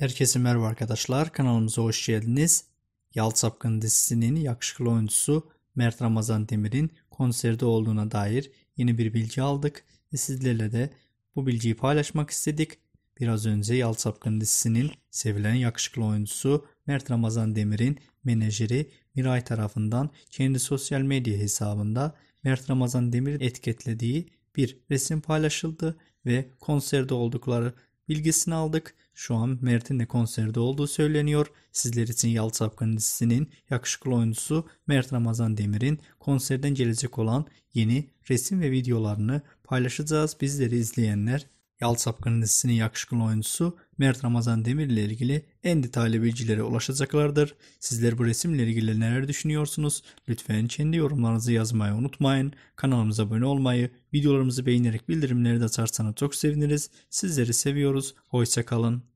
Herkese merhaba arkadaşlar. Kanalımıza hoş geldiniz. Yalt dizisinin yakışıklı oyuncusu Mert Ramazan Demir'in konserde olduğuna dair yeni bir bilgi aldık. Ve sizlerle de bu bilgiyi paylaşmak istedik. Biraz önce Yalt dizisinin sevilen yakışıklı oyuncusu Mert Ramazan Demir'in menajeri Miray tarafından kendi sosyal medya hesabında Mert Ramazan Demir'i etiketlediği bir resim paylaşıldı ve konserde oldukları bilgisini aldık. Şu an Mert'in de konserde olduğu söyleniyor. Sizler için Yalı Sapkın dizisinin yakışıklı oyuncusu Mert Ramazan Demir'in konserden gelecek olan yeni resim ve videolarını paylaşacağız. Bizleri izleyenler Yal Sapkın dizisinin yakışkın oyuncusu Mert Ramazan Demir ile ilgili en detaylı bilgilere ulaşacaklardır. Sizler bu resimle ilgili neler düşünüyorsunuz? Lütfen kendi yorumlarınızı yazmayı unutmayın. Kanalımıza abone olmayı, videolarımızı beğenerek bildirimleri de açarsanız çok seviniriz. Sizleri seviyoruz. Hoşçakalın.